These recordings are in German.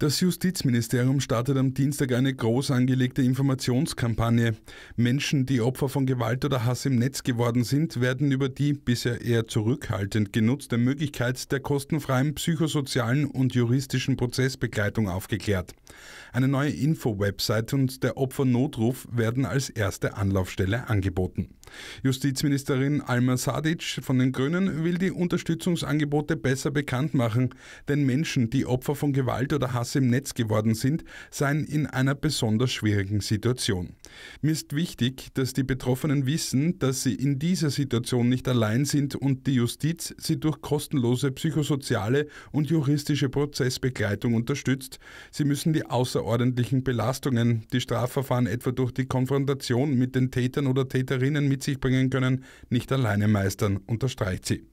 Das Justizministerium startet am Dienstag eine groß angelegte Informationskampagne. Menschen, die Opfer von Gewalt oder Hass im Netz geworden sind, werden über die bisher eher zurückhaltend genutzte Möglichkeit der kostenfreien psychosozialen und juristischen Prozessbegleitung aufgeklärt. Eine neue Info-Website und der Opfernotruf werden als erste Anlaufstelle angeboten. Justizministerin Alma Sadic von den Grünen will die Unterstützungsangebote besser bekannt machen, denn Menschen, die Opfer von Gewalt oder Hass Stars im Netz geworden sind, seien in einer besonders schwierigen Situation. Mir ist wichtig, dass die Betroffenen wissen, dass sie in dieser Situation nicht allein sind und die Justiz sie durch kostenlose psychosoziale und juristische Prozessbegleitung unterstützt. Sie müssen die außerordentlichen Belastungen, die Strafverfahren etwa durch die Konfrontation mit den Tätern oder Täterinnen mit sich bringen können, nicht alleine meistern, unterstreicht sie.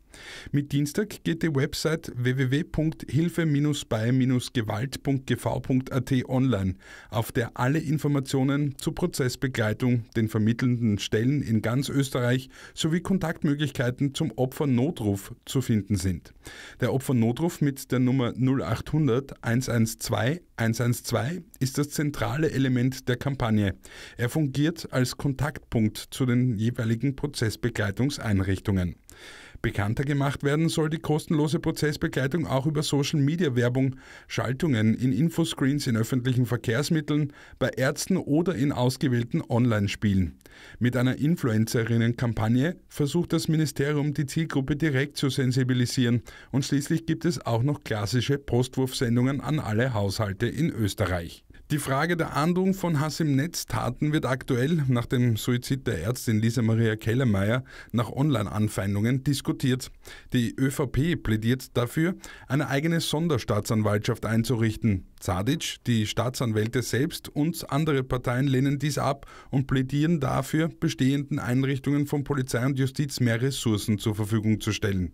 Mit Dienstag geht die Website www.hilfe-bei-gewalt.gv.at online, auf der alle Informationen zur Prozessbegleitung, den vermittelnden Stellen in ganz Österreich sowie Kontaktmöglichkeiten zum Opfernotruf zu finden sind. Der Opfernotruf mit der Nummer 0800 112 112 ist das zentrale Element der Kampagne. Er fungiert als Kontaktpunkt zu den jeweiligen Prozessbegleitungseinrichtungen. Bekannter gemacht werden soll die kostenlose Prozessbegleitung auch über Social Media Werbung, Schaltungen in Infoscreens in öffentlichen Verkehrsmitteln, bei Ärzten oder in ausgewählten Online-Spielen. Mit einer Influencerinnen-Kampagne versucht das Ministerium die Zielgruppe direkt zu sensibilisieren und schließlich gibt es auch noch klassische Postwurfsendungen an alle Haushalte Landwirte in Österreich. Die Frage der Ahndung von Hass im Netz Taten wird aktuell nach dem Suizid der Ärztin Lisa Maria Kellermeier nach Online-Anfeindungen diskutiert. Die ÖVP plädiert dafür, eine eigene Sonderstaatsanwaltschaft einzurichten. Zadic, die Staatsanwälte selbst und andere Parteien lehnen dies ab und plädieren dafür, bestehenden Einrichtungen von Polizei und Justiz mehr Ressourcen zur Verfügung zu stellen.